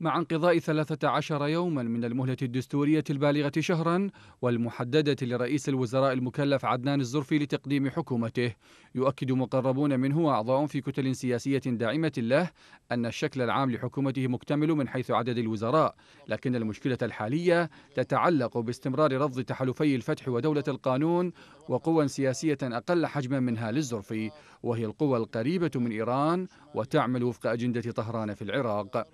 مع انقضاء 13 يوما من المهلة الدستورية البالغة شهرا والمحددة لرئيس الوزراء المكلف عدنان الزرفي لتقديم حكومته يؤكد مقربون منه وأعضاء في كتل سياسية داعمة له أن الشكل العام لحكومته مكتمل من حيث عدد الوزراء لكن المشكلة الحالية تتعلق باستمرار رفض تحالفي الفتح ودولة القانون وقوى سياسية أقل حجما منها للزرفي وهي القوى القريبة من إيران وتعمل وفق أجندة طهران في العراق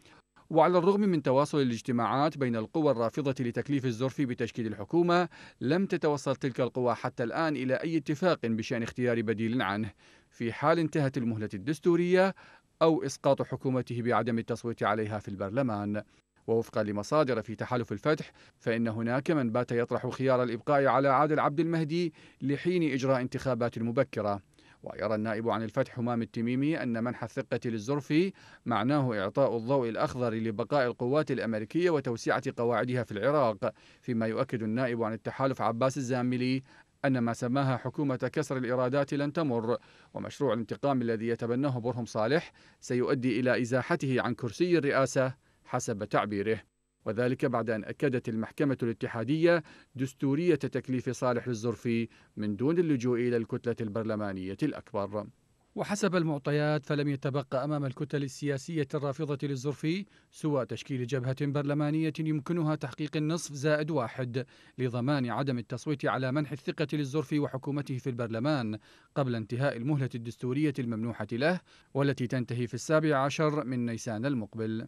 وعلى الرغم من تواصل الاجتماعات بين القوى الرافضة لتكليف الزرفي بتشكيل الحكومة لم تتوصل تلك القوى حتى الآن إلى أي اتفاق بشأن اختيار بديل عنه في حال انتهت المهلة الدستورية أو إسقاط حكومته بعدم التصويت عليها في البرلمان ووفقا لمصادر في تحالف الفتح فإن هناك من بات يطرح خيار الإبقاء على عادل عبد المهدي لحين إجراء انتخابات مبكرة ويرى النائب عن الفتح حمام التميمي أن منح الثقة للزرفي معناه إعطاء الضوء الأخضر لبقاء القوات الأمريكية وتوسعة قواعدها في العراق فيما يؤكد النائب عن التحالف عباس الزاملي أن ما سماها حكومة كسر الإرادات لن تمر ومشروع الانتقام الذي يتبناه برهم صالح سيؤدي إلى إزاحته عن كرسي الرئاسة حسب تعبيره وذلك بعد أن أكدت المحكمة الاتحادية دستورية تكليف صالح الزرفي من دون اللجوء إلى الكتلة البرلمانية الأكبر وحسب المعطيات فلم يتبقى أمام الكتل السياسية الرافضة للزرفي سوى تشكيل جبهة برلمانية يمكنها تحقيق النصف زائد واحد لضمان عدم التصويت على منح الثقة للزرفي وحكومته في البرلمان قبل انتهاء المهلة الدستورية الممنوحة له والتي تنتهي في السابع عشر من نيسان المقبل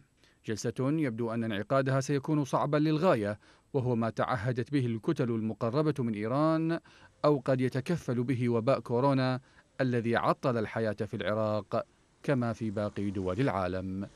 جلسة يبدو أن انعقادها سيكون صعبا للغاية وهو ما تعهدت به الكتل المقربة من إيران أو قد يتكفل به وباء كورونا الذي عطل الحياة في العراق كما في باقي دول العالم